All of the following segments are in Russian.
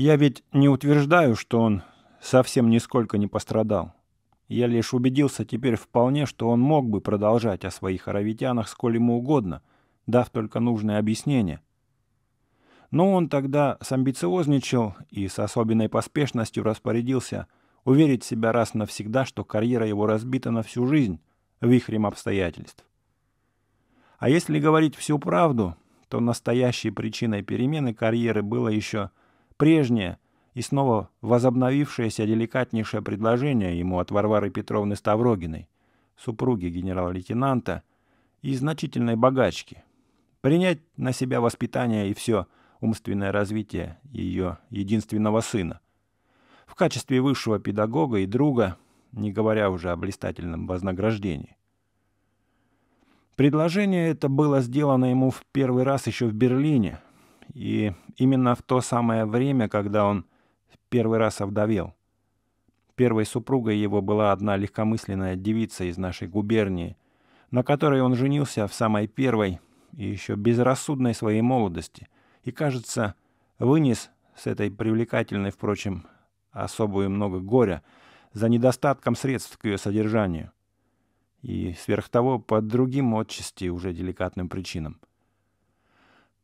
Я ведь не утверждаю, что он совсем нисколько не пострадал. Я лишь убедился теперь вполне, что он мог бы продолжать о своих аравитянах сколь ему угодно, дав только нужное объяснение. Но он тогда самбициозничал и с особенной поспешностью распорядился уверить себя раз навсегда, что карьера его разбита на всю жизнь вихрем обстоятельств. А если говорить всю правду, то настоящей причиной перемены карьеры было еще – прежнее и снова возобновившееся деликатнейшее предложение ему от Варвары Петровны Ставрогиной, супруги генерал-лейтенанта и значительной богачки, принять на себя воспитание и все умственное развитие ее единственного сына. В качестве высшего педагога и друга, не говоря уже о блистательном вознаграждении. Предложение это было сделано ему в первый раз еще в Берлине – и именно в то самое время, когда он первый раз овдовел. Первой супругой его была одна легкомысленная девица из нашей губернии, на которой он женился в самой первой и еще безрассудной своей молодости, и, кажется, вынес с этой привлекательной, впрочем, особую много горя за недостатком средств к ее содержанию. И сверх того, по другим отчасти уже деликатным причинам –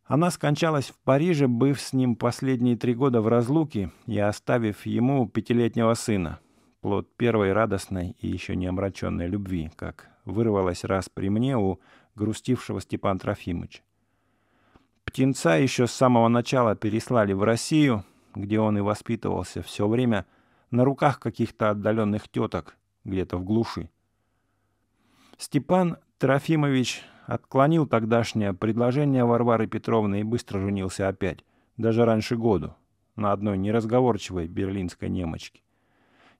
она скончалась в Париже, быв с ним последние три года в разлуке и оставив ему пятилетнего сына. Плод первой радостной и еще не омраченной любви, как вырвалось раз при мне у грустившего Степан Трофимовича. Птенца еще с самого начала переслали в Россию, где он и воспитывался все время на руках каких-то отдаленных теток где-то в глуши. Степан Трофимович отклонил тогдашнее предложение Варвары Петровны и быстро женился опять, даже раньше году, на одной неразговорчивой берлинской немочке.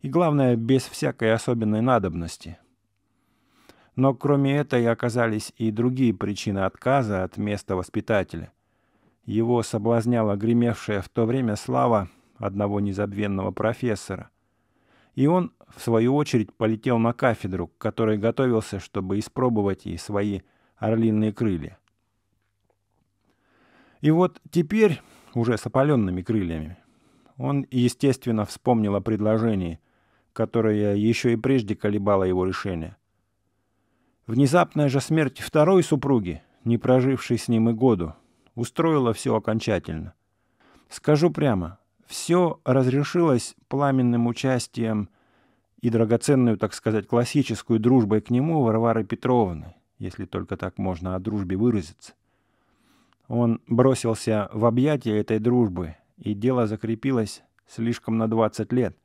И главное, без всякой особенной надобности. Но кроме этой оказались и другие причины отказа от места воспитателя. Его соблазняла гремевшая в то время слава одного незабвенного профессора. И он, в свою очередь, полетел на кафедру, к которой готовился, чтобы испробовать и свои орлиные крылья. И вот теперь, уже с опаленными крыльями, он, естественно, вспомнил о предложении, которое еще и прежде колебало его решение. Внезапная же смерть второй супруги, не прожившей с ним и году, устроила все окончательно. Скажу прямо, все разрешилось пламенным участием и драгоценную, так сказать, классическую дружбой к нему Варвары Петровны, если только так можно о дружбе выразиться. Он бросился в объятия этой дружбы, и дело закрепилось слишком на 20 лет.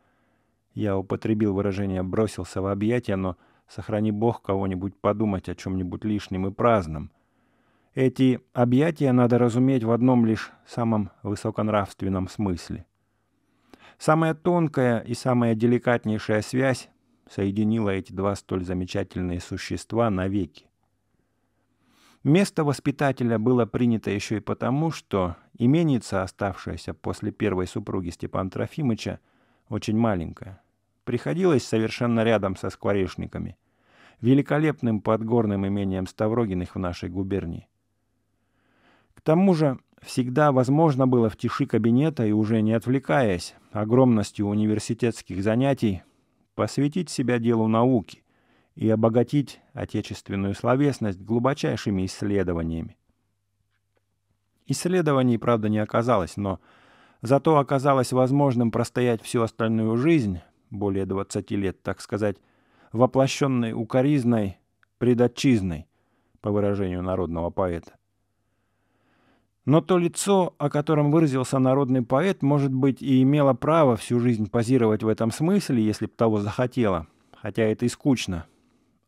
Я употребил выражение «бросился в объятия», но сохрани бог кого-нибудь подумать о чем-нибудь лишнем и праздном. Эти объятия надо разуметь в одном лишь самом высоконравственном смысле. Самая тонкая и самая деликатнейшая связь соединила эти два столь замечательные существа навеки. Место воспитателя было принято еще и потому, что именица, оставшаяся после первой супруги Степана Трофимыча, очень маленькая. Приходилось совершенно рядом со скворечниками, великолепным подгорным имением Ставрогиных в нашей губернии. К тому же всегда возможно было в тиши кабинета и уже не отвлекаясь огромностью университетских занятий, посвятить себя делу науки, и обогатить отечественную словесность глубочайшими исследованиями. Исследований, правда, не оказалось, но зато оказалось возможным простоять всю остальную жизнь, более 20 лет, так сказать, воплощенной укоризной предотчизной, по выражению народного поэта. Но то лицо, о котором выразился народный поэт, может быть, и имело право всю жизнь позировать в этом смысле, если б того захотела, хотя это и скучно,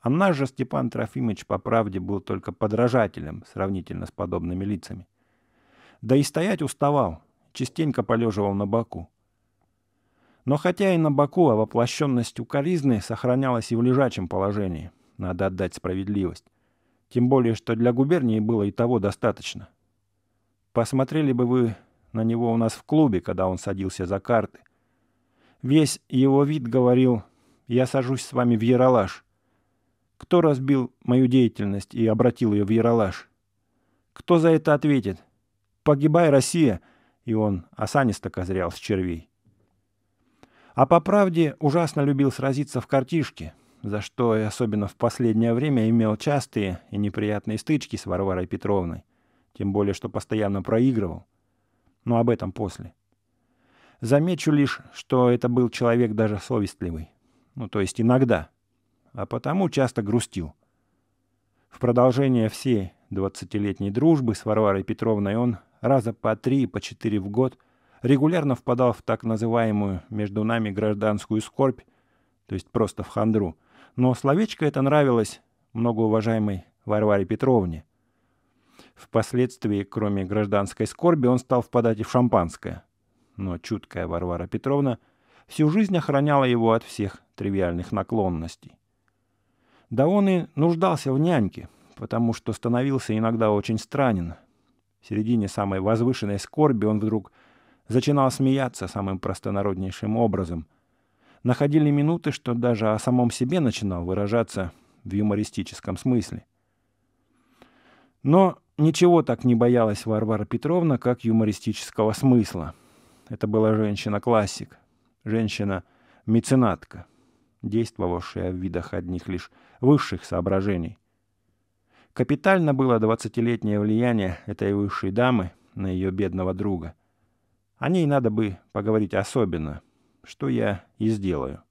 а наш же Степан Трофимович по правде был только подражателем сравнительно с подобными лицами. Да и стоять уставал, частенько полеживал на боку. Но хотя и на боку, а воплощенность укоризны сохранялась и в лежачем положении, надо отдать справедливость. Тем более, что для губернии было и того достаточно. Посмотрели бы вы на него у нас в клубе, когда он садился за карты. Весь его вид говорил «Я сажусь с вами в яролаж», кто разбил мою деятельность и обратил ее в яралаш? Кто за это ответит? Погибай, Россия!» И он осанисто козрял с червей. А по правде ужасно любил сразиться в картишке, за что и особенно в последнее время имел частые и неприятные стычки с Варварой Петровной, тем более что постоянно проигрывал. Но об этом после. Замечу лишь, что это был человек даже совестливый. Ну, то есть иногда – а потому часто грустил. В продолжение всей двадцатилетней дружбы с Варварой Петровной он раза по три и по четыре в год регулярно впадал в так называемую между нами гражданскую скорбь, то есть просто в хандру. Но словечко это нравилось многоуважаемой Варваре Петровне. Впоследствии, кроме гражданской скорби, он стал впадать и в шампанское. Но чуткая Варвара Петровна всю жизнь охраняла его от всех тривиальных наклонностей. Да он и нуждался в няньке, потому что становился иногда очень странен. В середине самой возвышенной скорби он вдруг начинал смеяться самым простонароднейшим образом. Находили минуты, что даже о самом себе начинал выражаться в юмористическом смысле. Но ничего так не боялась Варвара Петровна, как юмористического смысла. Это была женщина-классик, женщина-меценатка действовавшая в видах одних лишь высших соображений. Капитально было двадцатилетнее влияние этой высшей дамы на ее бедного друга. О ней надо бы поговорить особенно, что я и сделаю.